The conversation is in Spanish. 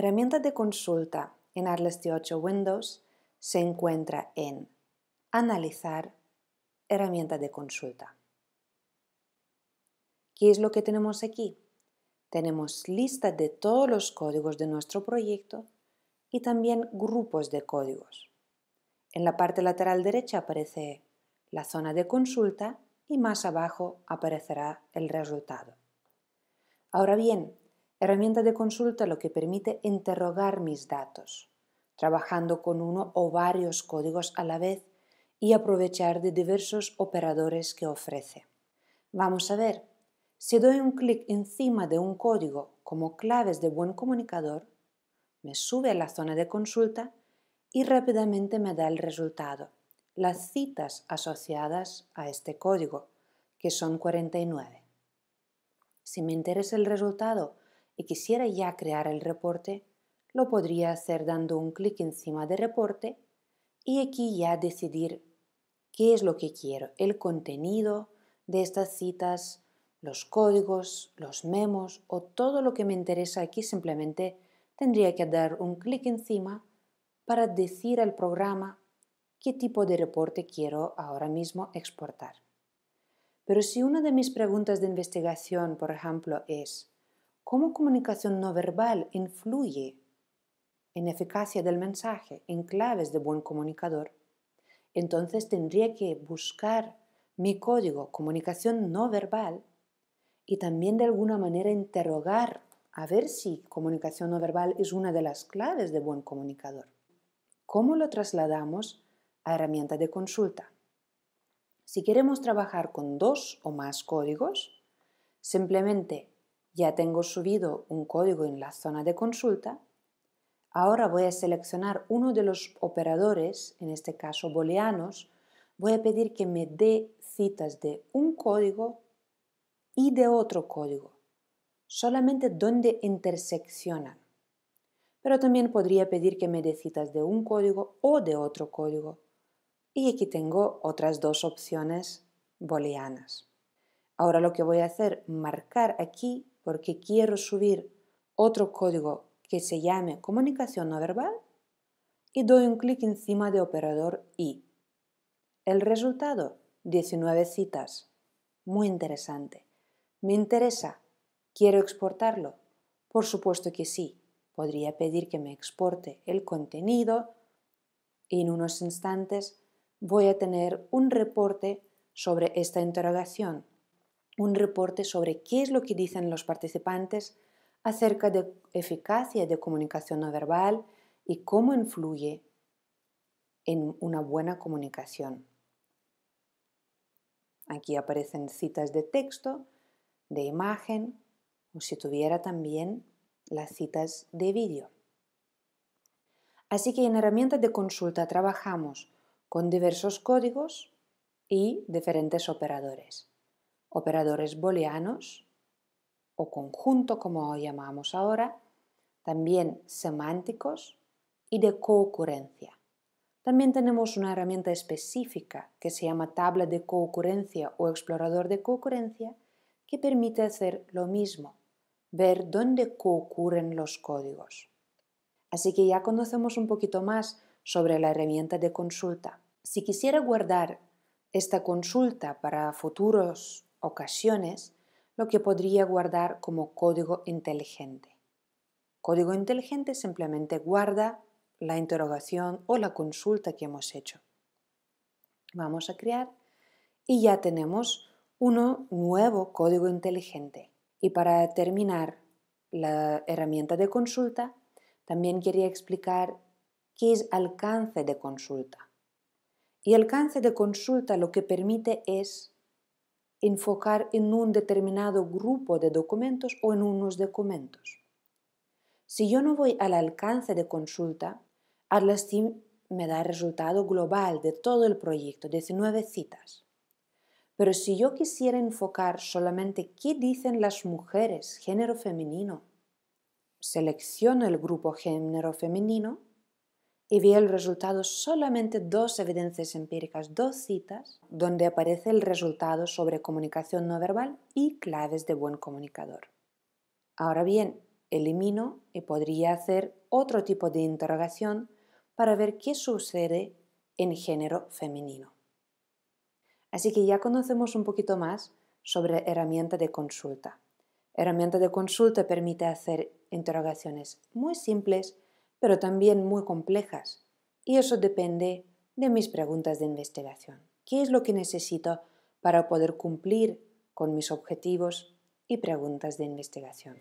Herramienta de consulta en Atlas 8 Windows se encuentra en Analizar, Herramienta de consulta. ¿Qué es lo que tenemos aquí? Tenemos listas de todos los códigos de nuestro proyecto y también grupos de códigos. En la parte lateral derecha aparece la zona de consulta y más abajo aparecerá el resultado. Ahora bien, herramienta de consulta lo que permite interrogar mis datos, trabajando con uno o varios códigos a la vez y aprovechar de diversos operadores que ofrece. Vamos a ver, si doy un clic encima de un código como claves de buen comunicador, me sube a la zona de consulta y rápidamente me da el resultado, las citas asociadas a este código, que son 49. Si me interesa el resultado y quisiera ya crear el reporte, lo podría hacer dando un clic encima de reporte y aquí ya decidir qué es lo que quiero, el contenido de estas citas, los códigos, los memos o todo lo que me interesa aquí simplemente tendría que dar un clic encima para decir al programa qué tipo de reporte quiero ahora mismo exportar. Pero si una de mis preguntas de investigación, por ejemplo, es cómo comunicación no verbal influye en eficacia del mensaje, en claves de buen comunicador, entonces tendría que buscar mi código comunicación no verbal y también de alguna manera interrogar a ver si comunicación no verbal es una de las claves de buen comunicador. ¿Cómo lo trasladamos a herramienta de consulta? Si queremos trabajar con dos o más códigos, simplemente ya tengo subido un código en la zona de consulta. Ahora voy a seleccionar uno de los operadores, en este caso booleanos. Voy a pedir que me dé citas de un código y de otro código, solamente donde interseccionan. Pero también podría pedir que me dé citas de un código o de otro código. Y aquí tengo otras dos opciones booleanas. Ahora lo que voy a hacer, marcar aquí porque quiero subir otro código que se llame comunicación no verbal y doy un clic encima de operador I. El resultado, 19 citas. Muy interesante. ¿Me interesa? ¿Quiero exportarlo? Por supuesto que sí. Podría pedir que me exporte el contenido y en unos instantes voy a tener un reporte sobre esta interrogación un reporte sobre qué es lo que dicen los participantes acerca de eficacia de comunicación no verbal y cómo influye en una buena comunicación. Aquí aparecen citas de texto, de imagen o si tuviera también las citas de vídeo. Así que en herramientas de consulta trabajamos con diversos códigos y diferentes operadores operadores booleanos o conjunto, como llamamos ahora, también semánticos y de coocurrencia. También tenemos una herramienta específica que se llama tabla de coocurrencia o explorador de coocurrencia que permite hacer lo mismo, ver dónde coocurren los códigos. Así que ya conocemos un poquito más sobre la herramienta de consulta. Si quisiera guardar esta consulta para futuros ocasiones lo que podría guardar como código inteligente. Código inteligente simplemente guarda la interrogación o la consulta que hemos hecho. Vamos a crear y ya tenemos uno nuevo código inteligente. Y para terminar la herramienta de consulta, también quería explicar qué es alcance de consulta. Y alcance de consulta lo que permite es enfocar en un determinado grupo de documentos o en unos documentos. Si yo no voy al alcance de consulta, Atlas me da el resultado global de todo el proyecto, 19 citas. Pero si yo quisiera enfocar solamente qué dicen las mujeres, género femenino, selecciono el grupo género femenino y vi el resultado solamente dos evidencias empíricas, dos citas, donde aparece el resultado sobre comunicación no verbal y claves de buen comunicador. Ahora bien, elimino y podría hacer otro tipo de interrogación para ver qué sucede en género femenino. Así que ya conocemos un poquito más sobre herramienta de consulta. Herramienta de consulta permite hacer interrogaciones muy simples, pero también muy complejas. Y eso depende de mis preguntas de investigación. ¿Qué es lo que necesito para poder cumplir con mis objetivos y preguntas de investigación?